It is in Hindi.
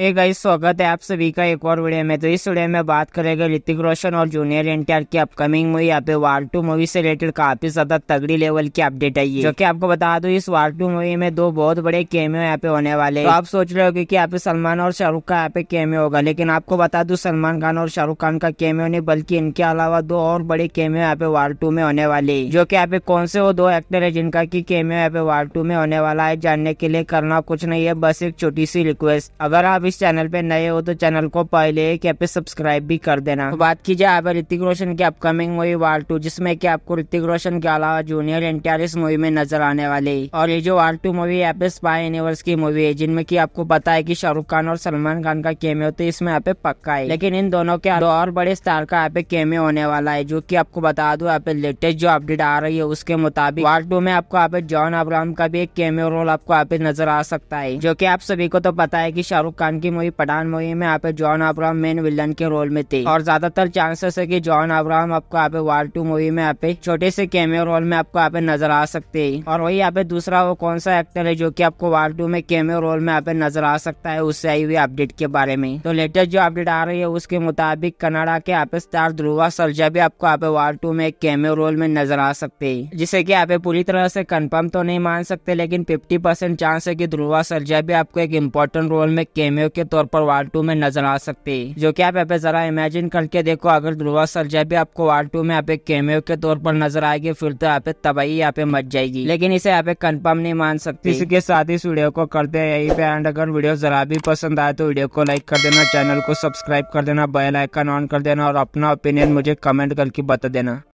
एक गाइस स्वागत है आप सभी का एक और वीडियो में तो इस वीडियो में बात करेंगे ऋतिक रोशन और जूनियर आर की अपकमिंग मूवी यहाँ पे वार टू मूवी से रिलेटेड काफी ज्यादा तगड़ी लेवल की अपडेट आई है जो कि आपको बता दू इस वार टू मूवी में दो बहुत बड़े कैमियो यहाँ पे होने वाले तो आप सोच रहे हो की यहाँ पे सलमान और शाहरुख का यहाँ पे कैमियो होगा लेकिन आपको बता दू सलमान खान और शाहरुख खान का कैमियो नहीं बल्कि इनके अलावा दो और बड़े कैमियो यहाँ पे वार टू में होने वाले जो की यहाँ पे कौन से वो दो एक्टर है जिनका की कैमियो यहाँ पे वार टू में होने वाला है जानने के लिए करना कुछ नहीं है बस एक छोटी सी रिक्वेस्ट अगर आप इस चैनल पे नए हो तो चैनल को पहले एक पे सब्सक्राइब भी कर देना तो बात की जाए ऋतिक रोशन की अपकमिंग मूवी वार टू जिसमें कि आपको ऋतिक रोशन के अलावा जूनियर एन इस मूवी में नजर आने वाले और ये जो वार टू मूवी यहाँ पे स्पाई यूनिवर्स की मूवी है जिनमें की आपको पता है की शाहरुख खान और सलमान खान का हो तो इसमें यहाँ पे पक्का है लेकिन इन दोनों के दो और बड़े स्टार का यहाँ पे केमे होने वाला है जो की आपको बता दो यहाँ पे लेटेस्ट जो अपडेट आ रही है उसके मुताबिक वार टू में आपको यहाँ पे जॉन अब्राहम का भी एक कैमे रोल आपको यहाँ पे नजर आ सकता है जो की आप सभी को तो पता है की शाहरुख खान की मूवी पठान मूवी में यहाँ पे जॉन अब्राहम मेन विलन के रोल में थे और ज्यादातर चांसेस है की जॉन अब्राहम आपको यहाँ पे वार टू मूवी में यहाँ पे छोटे से कैमियो रोल में आपको यहाँ पे नजर आ सकते हैं और वही यहाँ पे दूसरा वो कौन सा एक्टर है जो की आपको वार टू में कैमियो रोल में यहाँ पे नजर आ सकता है उससे आई हुई अपडेट के बारे में तो लेटेस्ट जो अपडेट आ रही है उसके मुताबिक कनाडा के यहाँ स्टार ध्रुवा सरजा भी आपको यहाँ पे वार टू में कैमियो रोल में नजर आ सकते है जिसे की यहाँ पे पूरी तरह से कंफर्म तो नहीं मान सकते लेकिन फिफ्टी चांस है की ध्रुवा सरजा भी आपको एक इम्पोर्टेंट रोल में कैमियो कैमियो के तौर पर वार टू में नजर आ सकती जो की आप यहाँ पे जरा इमेजिन करके देखो अगर ध्रुवा सरजा भी आपको वार टू में यहाँ पे कैमियो के तौर पर नजर आएगी फिर तो यहाँ पे तबाही यहाँ पे मच जाएगी लेकिन इसे यहाँ पे कंफर्म नहीं मान सकती इसके साथ इस वीडियो को करते हैं यही पे एंड अगर वीडियो जरा भी पसंद आए तो वीडियो को लाइक कर देना चैनल को सब्सक्राइब कर देना बेल आइकन ऑन कर देना और अपना ओपिनियन मुझे कमेंट करके बता देना